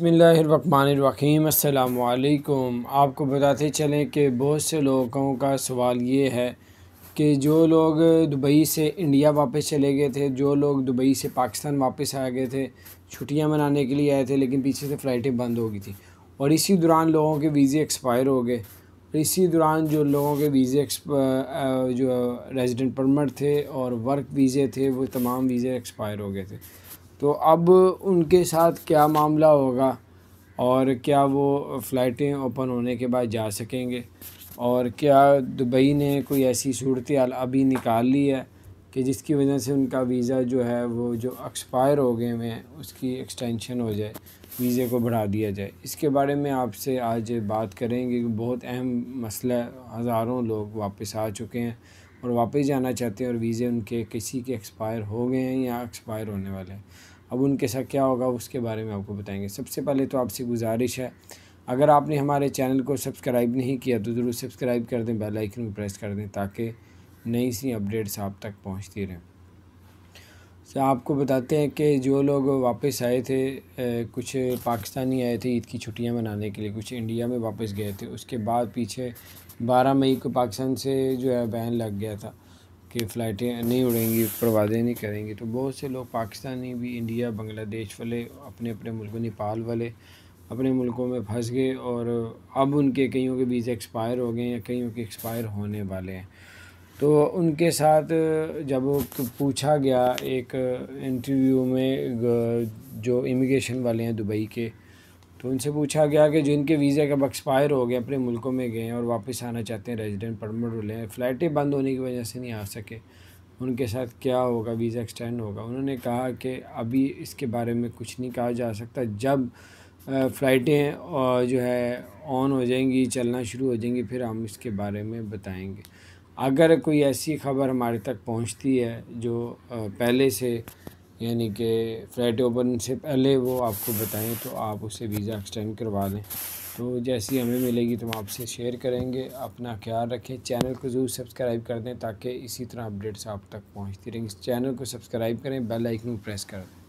बसमीम अल्लाम आपको बताते चलें कि बहुत से लोगों का सवाल ये है कि जो लोग दुबई से इंडिया वापस चले गए थे जो लोग दुबई से पाकिस्तान वापस आ गए थे छुट्टियां मनाने के लिए आए थे लेकिन पीछे से फ़्लाइटें बंद हो गई थी और इसी दौरान लोगों के वीज़े एक्सपायर हो गए और इसी दौरान जो लोगों के वीज़े जो रेजिडेंट परमिट थे और वर्क वीज़े थे वो तमाम वीज़े एक्सपायर हो गए थे तो अब उनके साथ क्या मामला होगा और क्या वो फ़्लाइटें ओपन होने के बाद जा सकेंगे और क्या दुबई ने कोई ऐसी सूरत अभी निकाल ली है कि जिसकी वजह से उनका वीज़ा जो है वो जो एक्सपायर हो गए हैं उसकी एक्सटेंशन हो जाए वीज़े को बढ़ा दिया जाए इसके बारे में आपसे आज बात करेंगे बहुत अहम मसला हज़ारों लोग वापस आ चुके हैं और वापस जाना चाहते हैं और वीज़े उनके किसी के एक्सपायर हो गए हैं या एक्सपायर होने वाले हैं अब उनके साथ क्या होगा उसके बारे में आपको बताएंगे सबसे पहले तो आपसे गुजारिश है अगर आपने हमारे चैनल को सब्सक्राइब नहीं किया तो ज़रूर सब्सक्राइब कर दें बेल आइकन भी प्रेस कर दें ताकि नई सी अपडेट्स आप तक पहुंचती रहें तो आपको बताते हैं कि जो लोग वापस आए थे कुछ पाकिस्तानी आए थे ईद की छुट्टियां मनाने के लिए कुछ इंडिया में वापस गए थे उसके बाद पीछे बारह मई को पाकिस्तान से जो है बैन लग गया था कि फ़्लाइटें नहीं उड़ेंगी प्रवाजें नहीं करेंगी तो बहुत से लोग पाकिस्तानी भी इंडिया बांग्लादेश वाले अपने अपने मुल्क नेपाल वाले अपने मुल्कों में फंस गए और अब उनके कईयों के वीज़े एक्सपायर हो गए या कईयों के एक्सपायर होने वाले हैं तो उनके साथ जब पूछा गया एक इंटरव्यू में जो इमिग्रेशन वाले हैं दुबई के तो उनसे पूछा गया कि जिनके वीज़े कब एक्सपायर हो गए अपने मुल्कों में गए और वापस आना चाहते हैं रेजिडेंट परमिट लें फ़्लाइटें बंद होने की वजह से नहीं आ सके उनके साथ क्या होगा वीज़ा एक्सटेंड होगा उन्होंने कहा कि अभी इसके बारे में कुछ नहीं कहा जा सकता जब फ़्लाइटें और जो है ऑन हो जाएंगी चलना शुरू हो जाएंगी फिर हम इसके बारे में बताएंगे अगर कोई ऐसी खबर हमारे तक पहुंचती है जो पहले से यानी कि फ्लैट ओपन से पहले वो आपको बताएं तो आप उसे वीज़ा एक्सटेंड करवा लें तो जैसी हमें मिलेगी तो हम आपसे शेयर करेंगे अपना ख्याल रखें चैनल को ज़रूर सब्सक्राइब कर दें ताकि इसी तरह अपडेट्स आप तक पहुंचती रहें चैनल को सब्सक्राइब करें बेल आइकन प्रेस कर दें